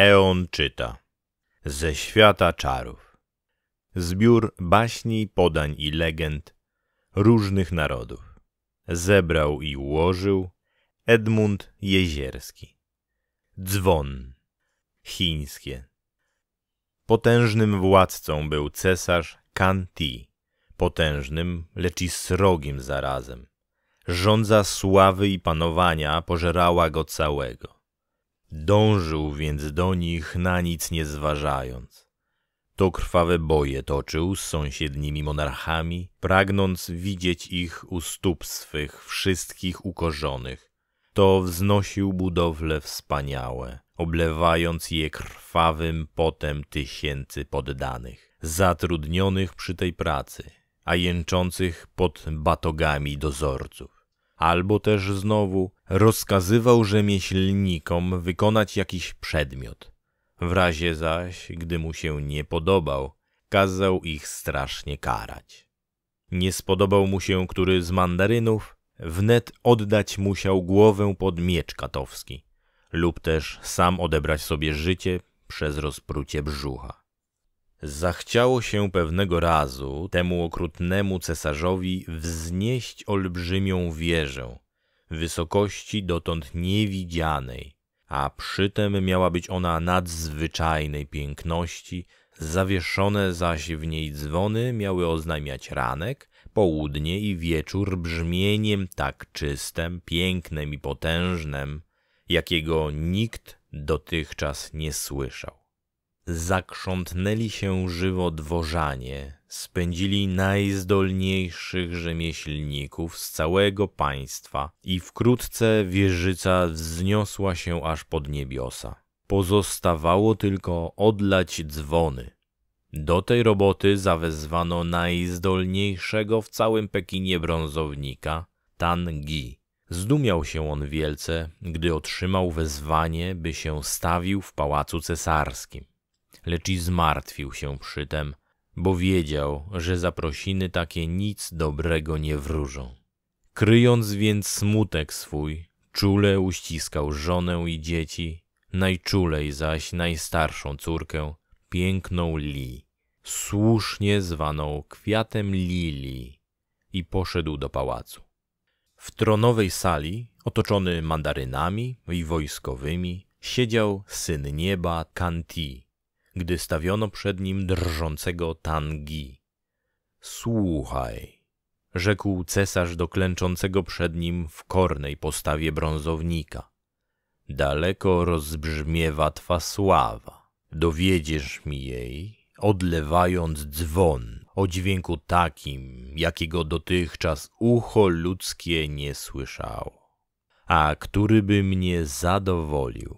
Eon czyta Ze świata czarów Zbiór baśni, podań i legend różnych narodów Zebrał i ułożył Edmund Jezierski Dzwon Chińskie Potężnym władcą był cesarz Kan Ti, potężnym, lecz i srogim zarazem. Rządza sławy i panowania pożerała go całego. Dążył więc do nich, na nic nie zważając. To krwawe boje toczył z sąsiednimi monarchami, pragnąc widzieć ich u stóp swych wszystkich ukorzonych. To wznosił budowle wspaniałe, oblewając je krwawym potem tysięcy poddanych, zatrudnionych przy tej pracy, a jęczących pod batogami dozorców albo też znowu rozkazywał rzemieślnikom wykonać jakiś przedmiot. W razie zaś, gdy mu się nie podobał, kazał ich strasznie karać. Nie spodobał mu się który z mandarynów, wnet oddać musiał głowę pod miecz katowski lub też sam odebrać sobie życie przez rozprucie brzucha. Zachciało się pewnego razu temu okrutnemu cesarzowi wznieść olbrzymią wieżę, wysokości dotąd niewidzianej, a przytem miała być ona nadzwyczajnej piękności, zawieszone zaś w niej dzwony miały oznajmiać ranek, południe i wieczór brzmieniem tak czystym, pięknym i potężnym, jakiego nikt dotychczas nie słyszał zakrzątnęli się żywo dworzanie, spędzili najzdolniejszych rzemieślników z całego państwa i wkrótce wieżyca wzniosła się aż pod niebiosa. Pozostawało tylko odlać dzwony. Do tej roboty zawezwano najzdolniejszego w całym Pekinie brązownika, Tan Gi. Zdumiał się on wielce, gdy otrzymał wezwanie, by się stawił w pałacu cesarskim lecz i zmartwił się przytem, bo wiedział, że zaprosiny takie nic dobrego nie wróżą. Kryjąc więc smutek swój, czule uściskał żonę i dzieci, najczulej zaś najstarszą córkę, piękną Li, słusznie zwaną kwiatem lilii, i poszedł do pałacu. W tronowej sali, otoczony mandarynami i wojskowymi, siedział syn nieba Kanti, gdy stawiono przed nim drżącego Tangi. Słuchaj, rzekł cesarz do klęczącego przed nim w kornej postawie brązownika. Daleko rozbrzmiewa twa sława. Dowiedziesz mi jej, odlewając dzwon o dźwięku takim, jakiego dotychczas ucho ludzkie nie słyszało, a któryby mnie zadowolił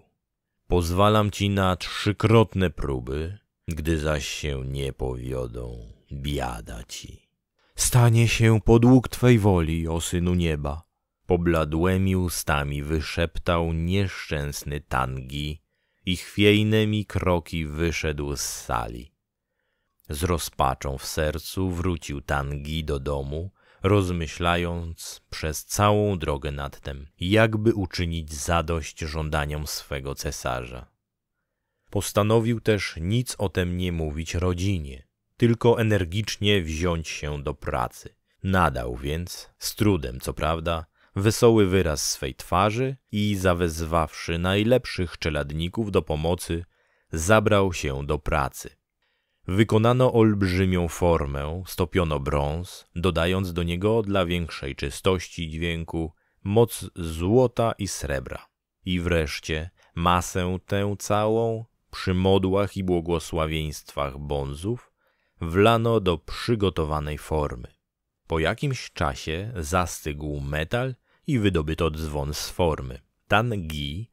Pozwalam ci na trzykrotne próby, gdy zaś się nie powiodą, biada ci. Stanie się podług twej woli, o synu nieba. Pobladłemi ustami wyszeptał nieszczęsny Tangi i chwiejnymi kroki wyszedł z sali. Z rozpaczą w sercu wrócił Tangi do domu rozmyślając przez całą drogę nad tym, jakby uczynić zadość żądaniom swego cesarza. Postanowił też nic o tym nie mówić rodzinie, tylko energicznie wziąć się do pracy. Nadał więc, z trudem co prawda, wesoły wyraz swej twarzy i zawezwawszy najlepszych czeladników do pomocy, zabrał się do pracy. Wykonano olbrzymią formę, stopiono brąz, dodając do niego dla większej czystości dźwięku moc złota i srebra. I wreszcie masę tę całą przy modłach i błogosławieństwach bonzów wlano do przygotowanej formy. Po jakimś czasie zastygł metal i wydobyto dzwon z formy. Tangi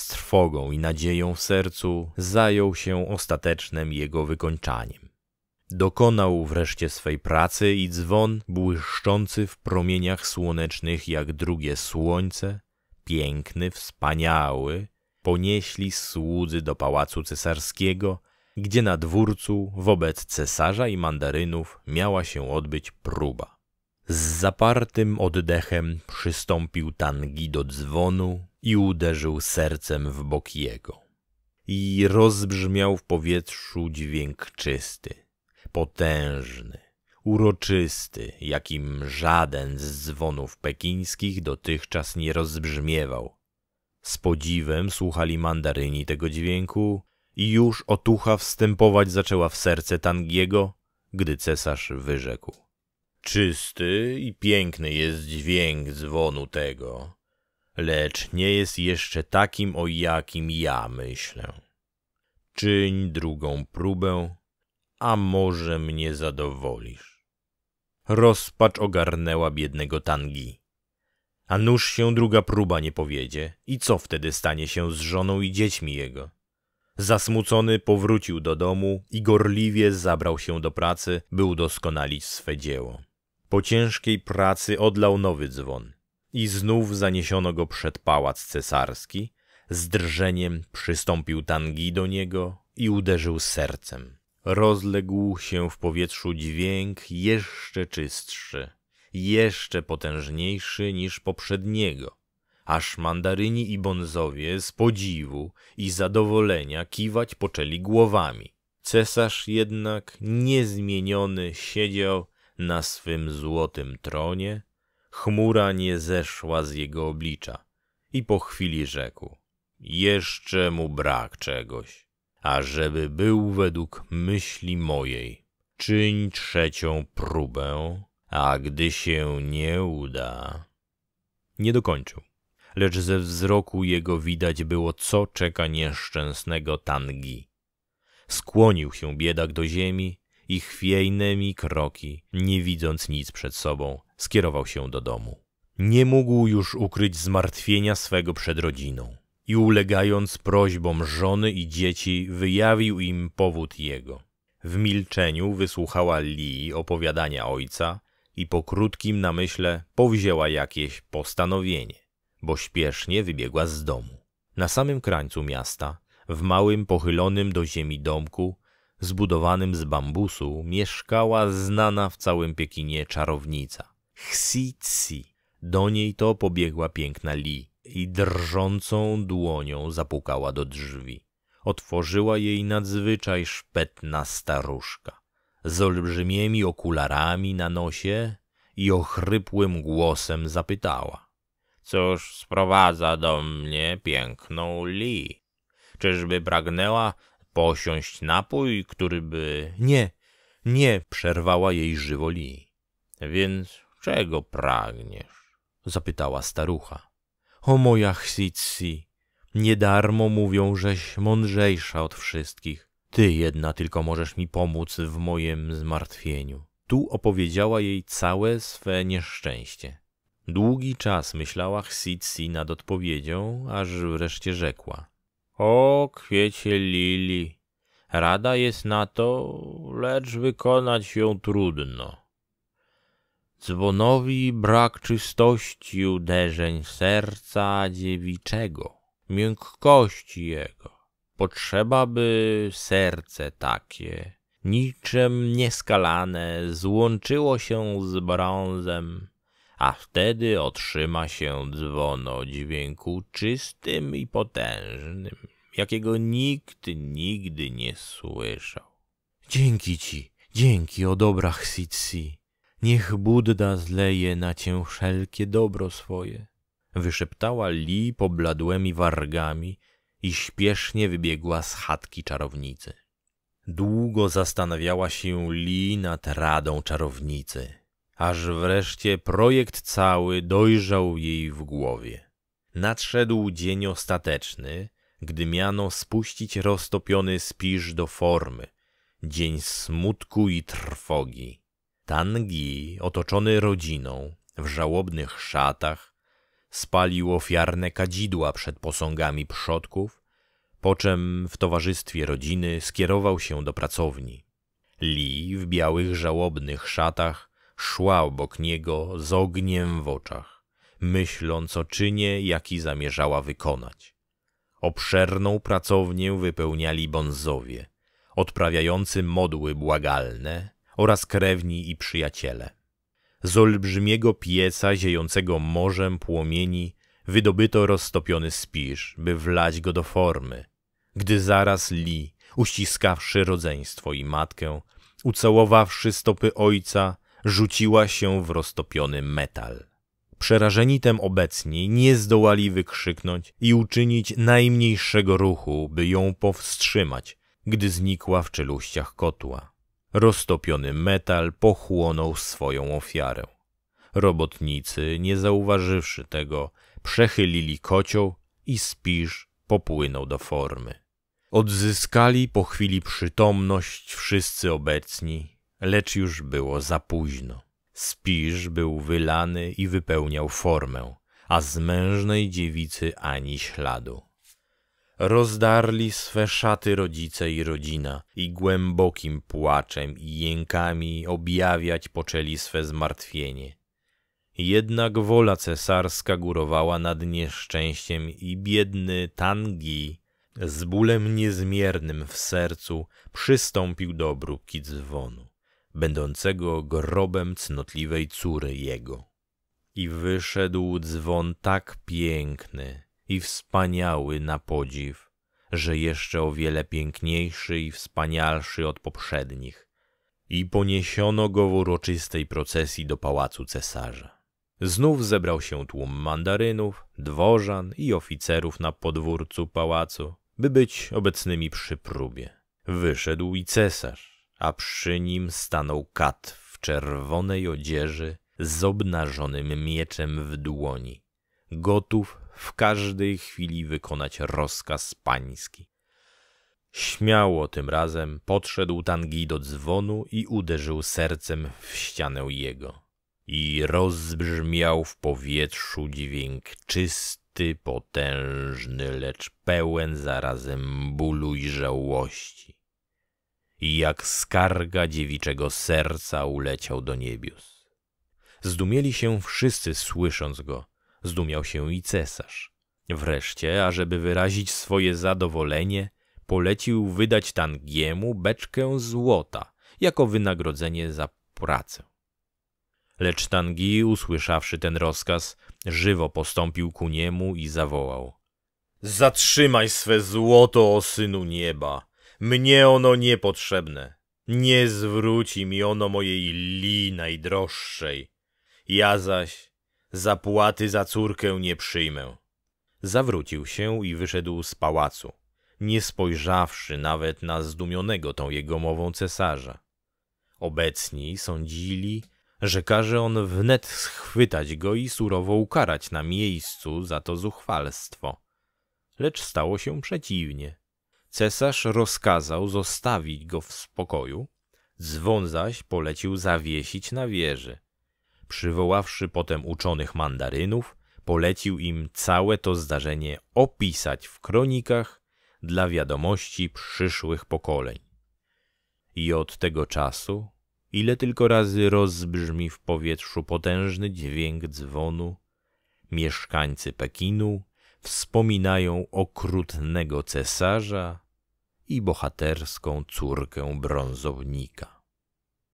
z trwogą i nadzieją w sercu zajął się ostatecznym jego wykończaniem. Dokonał wreszcie swej pracy i dzwon, błyszczący w promieniach słonecznych jak drugie słońce, piękny, wspaniały, ponieśli słudzy do pałacu cesarskiego, gdzie na dwórcu wobec cesarza i mandarynów miała się odbyć próba. Z zapartym oddechem przystąpił Tangi do dzwonu i uderzył sercem w bok jego. I rozbrzmiał w powietrzu dźwięk czysty, potężny, uroczysty, jakim żaden z dzwonów pekińskich dotychczas nie rozbrzmiewał. Z podziwem słuchali mandaryni tego dźwięku i już otucha wstępować zaczęła w serce Tangiego, gdy cesarz wyrzekł. Czysty i piękny jest dźwięk dzwonu tego, lecz nie jest jeszcze takim, o jakim ja myślę. Czyń drugą próbę, a może mnie zadowolisz. Rozpacz ogarnęła biednego Tangi. A nuż się druga próba nie powiedzie i co wtedy stanie się z żoną i dziećmi jego? Zasmucony powrócił do domu i gorliwie zabrał się do pracy, by udoskonalić swe dzieło. Po ciężkiej pracy odlał nowy dzwon i znów zaniesiono go przed pałac cesarski. Z drżeniem przystąpił Tangi do niego i uderzył sercem. Rozległ się w powietrzu dźwięk jeszcze czystszy, jeszcze potężniejszy niż poprzedniego, aż mandaryni i bonzowie z podziwu i zadowolenia kiwać poczęli głowami. Cesarz jednak niezmieniony siedział na swym złotym tronie, chmura nie zeszła z jego oblicza i po chwili rzekł: Jeszcze mu brak czegoś, ażeby był według myśli mojej. Czyń trzecią próbę, a gdy się nie uda. Nie dokończył, lecz ze wzroku jego widać było, co czeka nieszczęsnego Tangi. Skłonił się biedak do ziemi i chwiejnymi kroki, nie widząc nic przed sobą, skierował się do domu. Nie mógł już ukryć zmartwienia swego przed rodziną i ulegając prośbom żony i dzieci, wyjawił im powód jego. W milczeniu wysłuchała Lee opowiadania ojca i po krótkim namyśle powzięła jakieś postanowienie, bo śpiesznie wybiegła z domu. Na samym krańcu miasta, w małym pochylonym do ziemi domku, zbudowanym z bambusu mieszkała znana w całym Pekinie czarownica Xi Do niej to pobiegła piękna Li i drżącą dłonią zapukała do drzwi. Otworzyła jej nadzwyczaj szpetna staruszka z olbrzymiemi okularami na nosie i ochrypłym głosem zapytała. Cóż sprowadza do mnie piękną Li? Czyżby pragnęła posiąść napój, który by... Nie, nie, przerwała jej żywoli. Więc czego pragniesz? Zapytała starucha. O moja Chsitsi, niedarmo mówią, żeś mądrzejsza od wszystkich. Ty jedna tylko możesz mi pomóc w mojem zmartwieniu. Tu opowiedziała jej całe swe nieszczęście. Długi czas myślała Chsitsi nad odpowiedzią, aż wreszcie rzekła. O kwiecie lili, rada jest na to, lecz wykonać ją trudno. Dzwonowi brak czystości uderzeń serca dziewiczego, miękkości jego. Potrzeba by serce takie, niczym nieskalane, złączyło się z brązem, a wtedy otrzyma się dzwon o dźwięku czystym i potężnym, jakiego nikt nigdy nie słyszał. Dzięki ci, dzięki o dobrach Chsitsi. Niech Buddha zleje na cię wszelkie dobro swoje. Wyszeptała Li pobladłymi wargami i śpiesznie wybiegła z chatki czarownicy. Długo zastanawiała się Li nad radą czarownicy aż wreszcie projekt cały dojrzał jej w głowie. Nadszedł dzień ostateczny, gdy miano spuścić roztopiony spisz do formy, dzień smutku i trwogi. Tangi, otoczony rodziną, w żałobnych szatach, spalił ofiarne kadzidła przed posągami przodków, po czym w towarzystwie rodziny skierował się do pracowni. Li w białych żałobnych szatach Szła obok niego z ogniem w oczach, myśląc o czynie, jaki zamierzała wykonać. Obszerną pracownię wypełniali bonzowie, odprawiający modły błagalne oraz krewni i przyjaciele. Z olbrzymiego pieca ziejącego morzem płomieni wydobyto roztopiony spisz, by wlać go do formy, gdy zaraz Li, uściskawszy rodzeństwo i matkę, ucałowawszy stopy ojca, rzuciła się w roztopiony metal. Przerażeni tem obecni nie zdołali wykrzyknąć i uczynić najmniejszego ruchu, by ją powstrzymać, gdy znikła w czeluściach kotła. Roztopiony metal pochłonął swoją ofiarę. Robotnicy, nie zauważywszy tego, przechylili kocioł i spisz popłynął do formy. Odzyskali po chwili przytomność wszyscy obecni lecz już było za późno. Spisz był wylany i wypełniał formę, a z mężnej dziewicy ani śladu. Rozdarli swe szaty rodzice i rodzina i głębokim płaczem i jękami objawiać poczęli swe zmartwienie. Jednak wola cesarska górowała nad nieszczęściem i biedny Tangi z bólem niezmiernym w sercu przystąpił do obróbki dzwonu będącego grobem cnotliwej córy jego. I wyszedł dzwon tak piękny i wspaniały na podziw, że jeszcze o wiele piękniejszy i wspanialszy od poprzednich. I poniesiono go w uroczystej procesji do pałacu cesarza. Znów zebrał się tłum mandarynów, dworzan i oficerów na podwórcu pałacu, by być obecnymi przy próbie. Wyszedł i cesarz a przy nim stanął kat w czerwonej odzieży z obnażonym mieczem w dłoni, gotów w każdej chwili wykonać rozkaz pański. Śmiało tym razem podszedł Tangi do dzwonu i uderzył sercem w ścianę jego. I rozbrzmiał w powietrzu dźwięk czysty, potężny, lecz pełen zarazem bólu i żałości i jak skarga dziewiczego serca uleciał do niebios. Zdumieli się wszyscy słysząc go, zdumiał się i cesarz. Wreszcie, ażeby wyrazić swoje zadowolenie, polecił wydać Tangiemu beczkę złota jako wynagrodzenie za pracę. Lecz Tangi, usłyszawszy ten rozkaz, żywo postąpił ku niemu i zawołał: Zatrzymaj swe złoto, o synu nieba! Mnie ono niepotrzebne. Nie zwróci mi ono mojej li najdroższej. Ja zaś zapłaty za córkę nie przyjmę. Zawrócił się i wyszedł z pałacu, nie spojrzawszy nawet na zdumionego tą jego mową cesarza. Obecni sądzili, że każe on wnet schwytać go i surowo ukarać na miejscu za to zuchwalstwo. Lecz stało się przeciwnie. Cesarz rozkazał zostawić go w spokoju, dzwon zaś polecił zawiesić na wieży. Przywoławszy potem uczonych mandarynów, polecił im całe to zdarzenie opisać w kronikach dla wiadomości przyszłych pokoleń. I od tego czasu, ile tylko razy rozbrzmi w powietrzu potężny dźwięk dzwonu, mieszkańcy Pekinu wspominają okrutnego cesarza i bohaterską córkę brązownika.